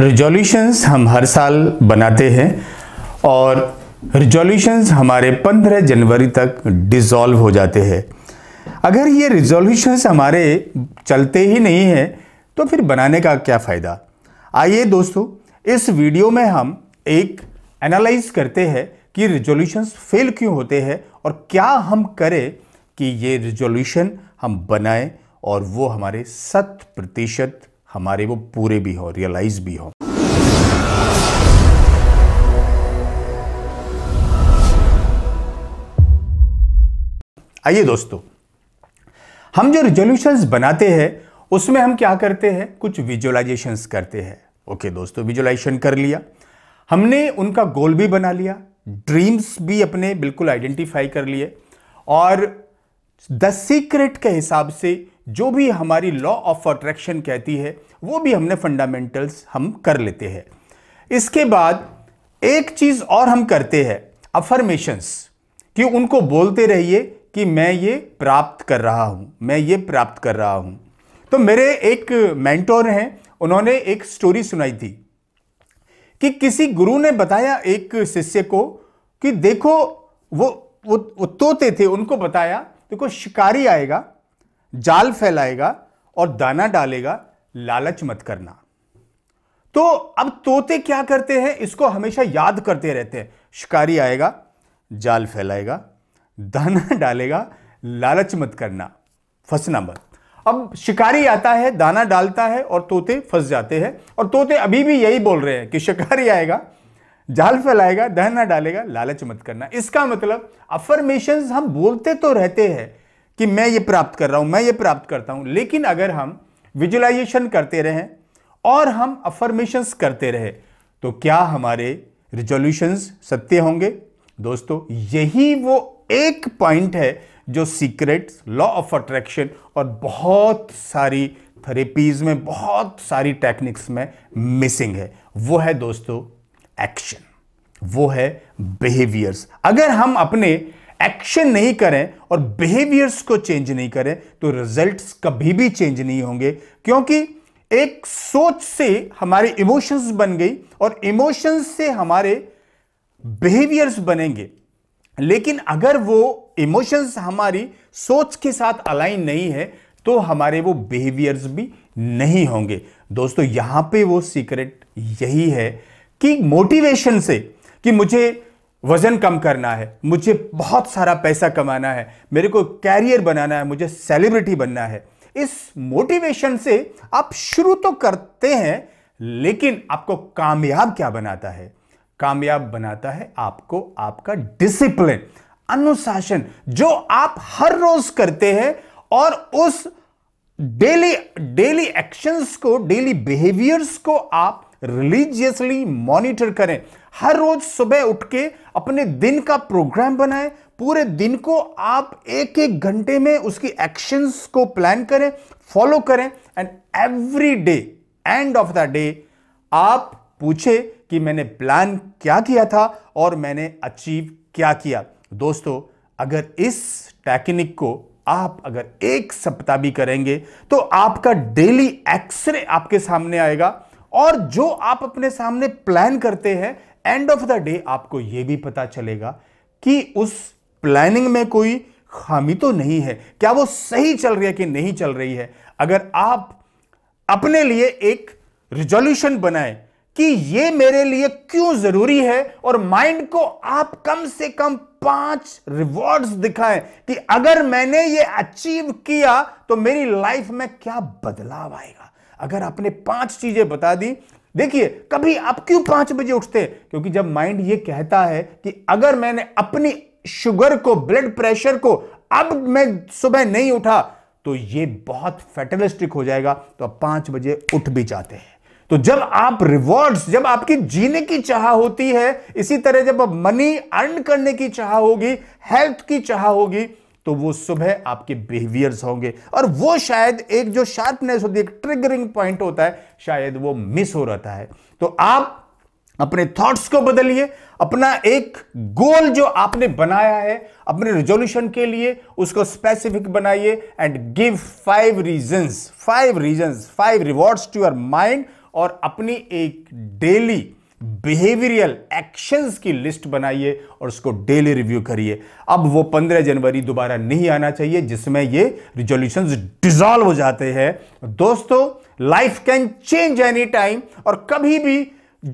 Resolutions हम हर साल बनाते हैं और रिजोल्यूशंस हमारे 15 जनवरी तक डिज़ोल्व हो जाते हैं अगर ये रिजोल्यूशंस हमारे चलते ही नहीं हैं तो फिर बनाने का क्या फ़ायदा आइए दोस्तों इस वीडियो में हम एक एनालाइज करते हैं कि रिजोल्यूशंस फेल क्यों होते हैं और क्या हम करें कि ये रिजोल्यूशन हम बनाएं और वो हमारे शत प्रतिशत हमारे वो पूरे भी हो रियलाइज भी हो आइए दोस्तों हम जो रिजोल्यूशंस बनाते हैं उसमें हम क्या करते हैं कुछ विजुअलाइजेशंस करते हैं ओके दोस्तों विजुअलाइजेशन कर लिया हमने उनका गोल भी बना लिया ड्रीम्स भी अपने बिल्कुल आइडेंटिफाई कर लिए और द सीक्रेट के हिसाब से जो भी हमारी लॉ ऑफ अट्रैक्शन कहती है वो भी हमने फंडामेंटल्स हम कर लेते हैं इसके बाद एक चीज़ और हम करते हैं अफर्मेशंस कि उनको बोलते रहिए कि मैं ये प्राप्त कर रहा हूं मैं ये प्राप्त कर रहा हूँ तो मेरे एक मेंटोर हैं उन्होंने एक स्टोरी सुनाई थी कि किसी गुरु ने बताया एक शिष्य को कि देखो वो वो, वो तोते थे उनको बताया देखो शिकारी आएगा जाल फैलाएगा और दाना डालेगा लालच मत करना तो अब तोते क्या करते हैं इसको हमेशा याद करते रहते हैं शिकारी आएगा जाल फैलाएगा दाना डालेगा लालच मत करना फंसना मत अब शिकारी आता है दाना डालता है और तोते फंस जाते हैं और तोते अभी भी यही बोल रहे हैं कि शिकारी आएगा जाल फैलाएगा दाना डालेगा लालच मत करना इसका मतलब अफर्मेशन हम बोलते तो रहते हैं कि मैं ये प्राप्त कर रहा हूं मैं ये प्राप्त करता हूं लेकिन अगर हम विजुलाइजेशन करते रहें और हम अफर्मेशंस करते रहे तो क्या हमारे रिजोल्यूशंस सत्य होंगे दोस्तों यही वो एक पॉइंट है जो सीक्रेट्स लॉ ऑफ अट्रैक्शन और बहुत सारी थेरेपीज में बहुत सारी टेक्निक्स में मिसिंग है वो है दोस्तों एक्शन वो है बिहेवियर्स अगर हम अपने एक्शन नहीं करें और बिहेवियर्स को चेंज नहीं करें तो रिजल्ट्स कभी भी चेंज नहीं होंगे क्योंकि एक सोच से हमारे इमोशंस बन गई और इमोशंस से हमारे बिहेवियर्स बनेंगे लेकिन अगर वो इमोशंस हमारी सोच के साथ अलाइन नहीं है तो हमारे वो बिहेवियर्स भी नहीं होंगे दोस्तों यहां पे वो सीक्रेट यही है कि मोटिवेशन से कि मुझे वज़न कम करना है मुझे बहुत सारा पैसा कमाना है मेरे को कैरियर बनाना है मुझे सेलिब्रिटी बनना है इस मोटिवेशन से आप शुरू तो करते हैं लेकिन आपको कामयाब क्या बनाता है कामयाब बनाता है आपको आपका डिसिप्लिन अनुशासन जो आप हर रोज करते हैं और उस डेली डेली एक्शंस को डेली बिहेवियर्स को आप रिलीजियसली मॉनिटर करें हर रोज सुबह उठ के अपने दिन का प्रोग्राम बनाएं पूरे दिन को आप एक एक घंटे में उसकी एक्शंस को प्लान करें फॉलो करें and every day end of the day आप पूछे कि मैंने प्लान क्या किया था और मैंने अचीव क्या किया दोस्तों अगर इस टेक्निक को आप अगर एक सप्ताह भी करेंगे तो आपका डेली एक्सरे आपके सामने आएगा और जो आप अपने सामने प्लान करते हैं एंड ऑफ द डे आपको यह भी पता चलेगा कि उस प्लानिंग में कोई खामी तो नहीं है क्या वो सही चल रही है कि नहीं चल रही है अगर आप अपने लिए एक रिजोल्यूशन बनाए कि ये मेरे लिए क्यों जरूरी है और माइंड को आप कम से कम पांच रिवॉर्ड्स दिखाएं कि अगर मैंने ये अचीव किया तो मेरी लाइफ में क्या बदलाव आएगा अगर आपने पांच चीजें बता दी देखिए कभी आप क्यों पांच बजे उठते हैं क्योंकि जब माइंड ये कहता है कि अगर मैंने अपनी शुगर को ब्लड प्रेशर को अब मैं सुबह नहीं उठा तो ये बहुत फेटलिस्टिक हो जाएगा तो आप पांच बजे उठ भी जाते हैं तो जब आप रिवॉर्ड्स जब आपकी जीने की चाह होती है इसी तरह जब मनी अर्न करने की चाह होगी हेल्थ की चाह होगी तो वो सुबह आपके बिहेवियर्स होंगे और वो शायद एक जो शार्पनेस होती है ट्रिगरिंग पॉइंट होता है शायद वो मिस हो रहा है तो आप अपने थॉट्स को बदलिए अपना एक गोल जो आपने बनाया है अपने रिजोल्यूशन के लिए उसको स्पेसिफिक बनाइए and give five reasons five reasons five rewards to your mind और अपनी एक डेली बिहेवियरल एक्शंस की लिस्ट बनाइए और उसको डेली रिव्यू करिए अब वो 15 जनवरी दोबारा नहीं आना चाहिए जिसमें ये रिजोल्यूशन डिजॉल्व हो जाते हैं दोस्तों life can change any time और कभी भी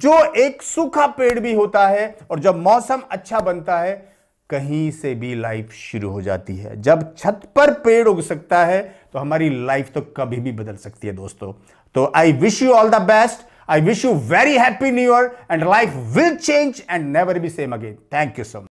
जो एक सूखा पेड़ भी होता है और जब मौसम अच्छा बनता है कहीं से भी लाइफ शुरू हो जाती है जब छत पर पेड़ उग सकता है तो हमारी लाइफ तो कभी भी बदल सकती है दोस्तों तो I wish you all the best I wish you very happy new year and life will change and never be same again. Thank you so much.